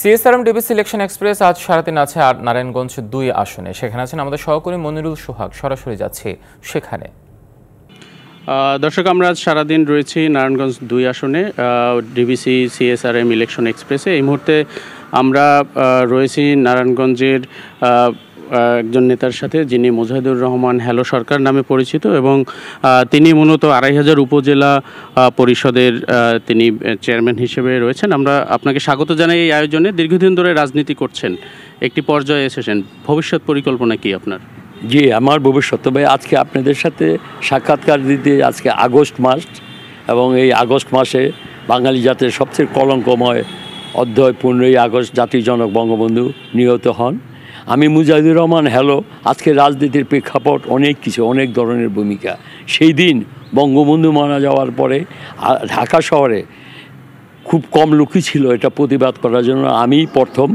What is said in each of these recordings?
CSRM DB selection express আজ দিন আছে আর নারায়ণগঞ্জ দুই আসনে সেখানে আছেন আমাদের সহকর্মী মনিরুল সোহাগ সরাসরি যাচ্ছে সেখানে দর্শক আমরা আজ সারাদিন রয়েছি নারায়ণগঞ্জ দুই আসনে ডিবিসি সিএসআরএম ইলেকশন এক্সপ্রেসে এই মুহূর্তে আমরা রয়েছি নারায়ণগঞ্জের একজন নেতার সাথে যিনি মুজাহিদুর রহমান হ্যালো সরকার নামে পরিচিত এবং তিনি মূলত আড়াই হাজার উপজেলা পরিষদের তিনি চেয়ারম্যান হিসেবে রয়েছেন আমরা আপনাকে স্বাগত জানাই এই আয়োজনে দীর্ঘদিন ধরে রাজনীতি করছেন একটি পর্যায়ে এসেছেন ভবিষ্যৎ পরিকল্পনা কি আপনার জি আমার ভবিষ্যৎ তবে আজকে আপনাদের সাথে সাক্ষাৎকার দিতে আজকে আগস্ট মাস এবং এই আগস্ট মাসে বাঙালি জাতির সবচেয়ে কলঙ্কময় অধ্যায় পনেরোই আগস্ট জাতির জনক বঙ্গবন্ধু নিহত হন আমি মুজাহিদুর রহমান হ্যালো আজকে রাজনীতির প্রেক্ষাপট অনেক কিছু অনেক ধরনের ভূমিকা সেই দিন বঙ্গবন্ধু মারা যাওয়ার পরে ঢাকা শহরে খুব কম লোকই ছিল এটা প্রতিবাদ করার জন্য আমি প্রথম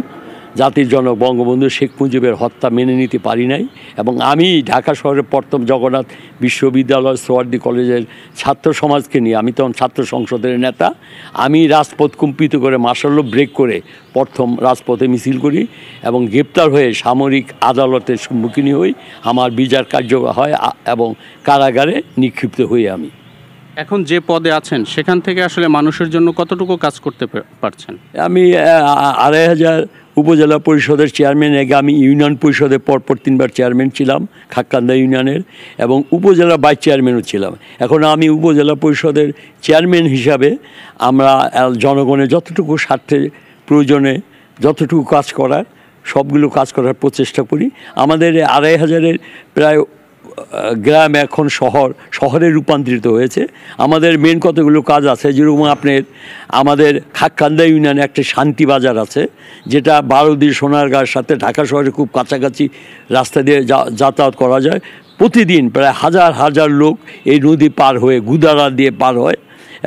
জাতির জনক বঙ্গবন্ধু শেখ মুজিবের হত্যা মেনে নিতে পারি নাই এবং আমি ঢাকা শহরের প্রথম জগন্নাথ বিশ্ববিদ্যালয় সোয়ার্দি কলেজের ছাত্র সমাজকে নিয়ে আমি তখন ছাত্র সংসদের নেতা আমি রাজপথ কুম্পিত করে মার্শাল ব্রেক করে প্রথম রাজপথে মিছিল করি এবং গ্রেপ্তার হয়ে সামরিক আদালতের সম্মুখীন হই আমার বিচার কার্য হয় এবং কারাগারে নিক্ষিপ্ত হই আমি এখন যে পদে আছেন সেখান থেকে আসলে মানুষের জন্য কতটুকু কাজ করতে পারছেন আমি আড়াই হাজার উপজেলা পরিষদের চেয়ারম্যান আগে আমি ইউনিয়ন পরিষদের পরপর তিনবার চেয়ারম্যান ছিলাম খাক্কান্দা ইউনিয়নের এবং উপজেলা ভাইস চেয়ারম্যানও ছিলাম এখন আমি উপজেলা পরিষদের চেয়ারম্যান হিসাবে আমরা জনগণের যতটুকু স্বার্থে প্রয়োজনে যতটুকু কাজ করার সবগুলো কাজ করার প্রচেষ্টা করি আমাদের আড়াই হাজারের প্রায় গ্রাম এখন শহর শহরে রূপান্তরিত হয়েছে আমাদের মেন কতগুলো কাজ আছে যেরকম আপনার আমাদের খাক্কান্দা ইউনিয়নে একটা শান্তি বাজার আছে যেটা বারোদি সোনারগাঁর সাথে ঢাকা শহরে খুব কাছাকাছি রাস্তা দিয়ে যাতায়াত করা যায় প্রতিদিন প্রায় হাজার হাজার লোক এই নদী পার হয়ে গুদারা দিয়ে পার হয়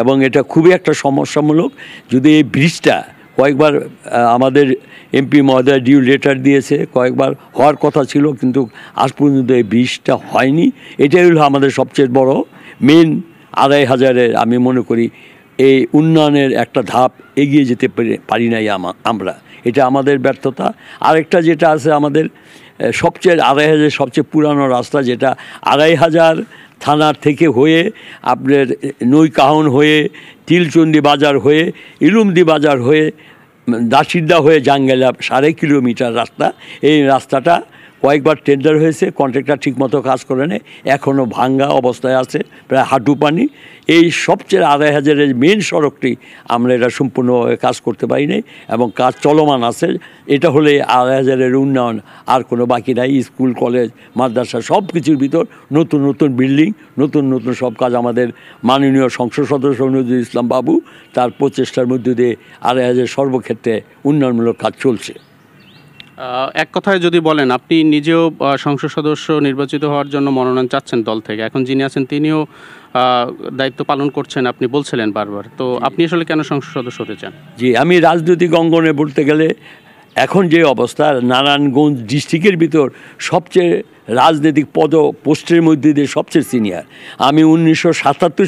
এবং এটা খুবই একটা সমস্যামূলক যদি এই ব্রিজটা কয়েকবার আমাদের এমপি মহোদয় ডিউ লেটার দিয়েছে কয়েকবার হওয়ার কথা ছিল কিন্তু আজ পর্যন্ত এই বিষটা হয়নি এটাই হলো আমাদের সবচেয়ে বড় মেন আড়াই হাজারের আমি মনে করি এই উন্নয়নের একটা ধাপ এগিয়ে যেতে পারি নাই আমরা এটা আমাদের ব্যর্থতা আরেকটা যেটা আছে আমাদের সবচেয়ে আড়াই হাজার সবচেয়ে পুরানো রাস্তা যেটা আড়াই হাজার থানার থেকে হয়ে আপনার নৈকাহন হয়ে তিলচন্ডী বাজার হয়ে ইলুমদি বাজার হয়ে দাসিদ্দা হয়ে জাঙ্গেলা সাড়ে কিলোমিটার রাস্তা এই রাস্তাটা কয়েকবার টেন্ডার হয়েছে কন্ট্রাক্টর ঠিকমতো কাজ করে নেই এখনও ভাঙ্গা অবস্থায় আছে প্রায় হাঁটু পানি এই সবচেয়ে আড়াই হাজারের মেন সড়কটি আমরা এটা সম্পূর্ণভাবে কাজ করতে পারিনি এবং কাজ চলমান আছে এটা হলে আড়াই হাজারের উন্নয়ন আর কোনো বাকি নাই স্কুল কলেজ মাদ্রাসা সব কিছুর ভিতর নতুন নতুন বিল্ডিং নতুন নতুন সব কাজ আমাদের মাননীয় সংসদ সদস্য নজরুল ইসলাম বাবু তার প্রচেষ্টার মধ্য দিয়ে আড়াই হাজারের সর্বক্ষেত্রে উন্নয়নমূলক কাজ চলছে এক কথায় যদি বলেন আপনি নিজেও সংসদ সদস্য নির্বাচিত হওয়ার জন্য মনোনয়ন চাচ্ছেন দল থেকে এখন যিনি আছেন তিনিও দায়িত্ব পালন করছেন আপনি বলছিলেন বারবার তো আপনি আসলে কেন সংসদ সদস্য হতে চান জি আমি রাজনৈতিক অঙ্গনে বলতে গেলে এখন যে অবস্থা নারায়ণগঞ্জ ডিস্ট্রিক্টের ভিতর সবচেয়ে রাজনৈতিক পদ পোস্টের মধ্যে দিয়ে সবচেয়ে সিনিয়র আমি উনিশশো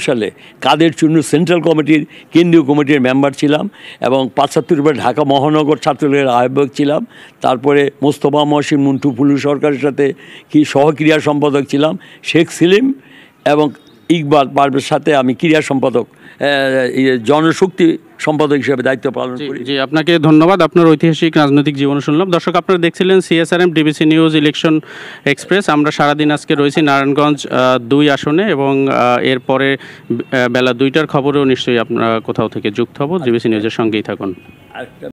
সালে কাদের চুন্নু সেন্ট্রাল কমিটির কেন্দ্রীয় কমিটির মেম্বার ছিলাম এবং পাঁচাত্তর বার ঢাকা মহানগর ছাত্রলীগের আহ্বায়ক ছিলাম তারপরে মোস্তফা মহসিন মুন্টু ফুলু সরকারের সাথে কি সহক্রিয়া সম্পাদক ছিলাম শেখ সিলিম এবং ইকবাল পারভের সাথে আমি ক্রীড়া সম্পাদক জনশক্তি সম্পাদক হিসেবে দায়িত্ব পালন করি জি আপনাকে ধন্যবাদ আপনার ঐতিহাসিক রাজনৈতিক জীবন শুনলাম দর্শক আপনারা দেখছিলেন CSRM DBC news election express আমরা সারাদিন আজকে রয়েছি নারায়ণগঞ্জ দুই আসনে এবং এরপরে বেলা দুইটার খবরেও নিশ্চয়ই আপনারা কোথাও থেকে যুক্ত হব ডিবিসি নিউজের সঙ্গেই থাকুন